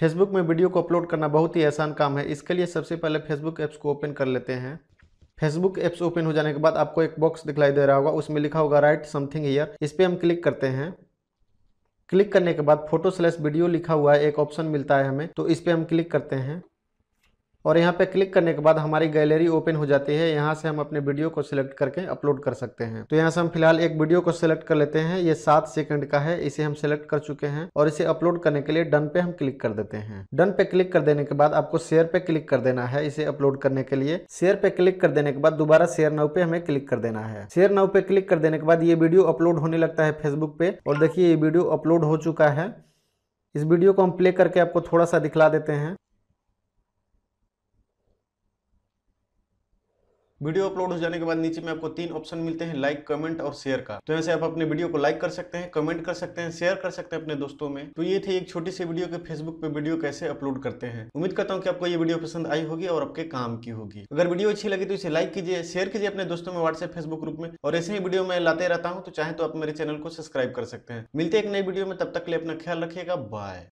Facebook में video को upload करना बहुत ही आसान काम है इसके लिए सबसे पहले फेसबुक ऐप्स को ओपन कर लेते हैं फेसबुक ऐप्स ओपन हो जाने के बाद आपको एक बॉक्स दिखलाई दे रहा होगा उसमें लिखा होगा राइट समथिंग ईयर इस पर हम क्लिक करते हैं क्लिक करने के बाद फोटो स्लैश वीडियो लिखा हुआ है एक ऑप्शन मिलता है हमें तो इस पर हम क्लिक करते हैं और यहाँ पे क्लिक करने के बाद हमारी गैलरी ओपन हो जाती है यहाँ से हम अपने वीडियो को सिलेक्ट करके अपलोड कर सकते हैं तो यहाँ से हम फिलहाल एक वीडियो को सिलेक्ट कर लेते हैं ये सात सेकंड का है इसे हम सिलेक्ट कर चुके हैं और इसे अपलोड करने के लिए डन पे हम क्लिक कर देते हैं डन पे क्लिक कर देने के बाद आपको शेयर पे क्लिक कर देना है इसे अपलोड करने के लिए शेयर पे क्लिक कर देने के बाद दोबारा शेयर नाउ पे हमें क्लिक कर देना है शेयर नाउ पे क्लिक कर देने के बाद ये वीडियो अपलोड होने लगता है फेसबुक पे और देखिए ये वीडियो अपलोड हो चुका है इस वीडियो को हम प्ले करके आपको थोड़ा सा दिखला देते हैं वीडियो अपलोड हो जाने के बाद नीचे में आपको तीन ऑप्शन मिलते हैं लाइक कमेंट और शेयर का तो ऐसे आप अपने वीडियो को लाइक कर सकते हैं कमेंट कर सकते हैं शेयर कर सकते हैं अपने दोस्तों में तो ये थे एक छोटी सी वीडियो के फेसबुक पे वीडियो कैसे अपलोड करते हैं उम्मीद करता हूँ कि आपको ये वीडियो पसंद आई होगी और आपके काम की होगी अगर वीडियो अच्छी लगी तो इसे लाइक कीजिए शेयर कीजिए अपने दोस्तों में व्हाट्सएप फेसबुक ग्रुप में और ऐसे ही वीडियो मैं लाते रहता हूँ तो चाहे तो आप मेरे चैनल को सब्सक्राइब कर सकते हैं मिलते एक नई वीडियो में तब तक लिए अपना ख्याल रखिएगा बाय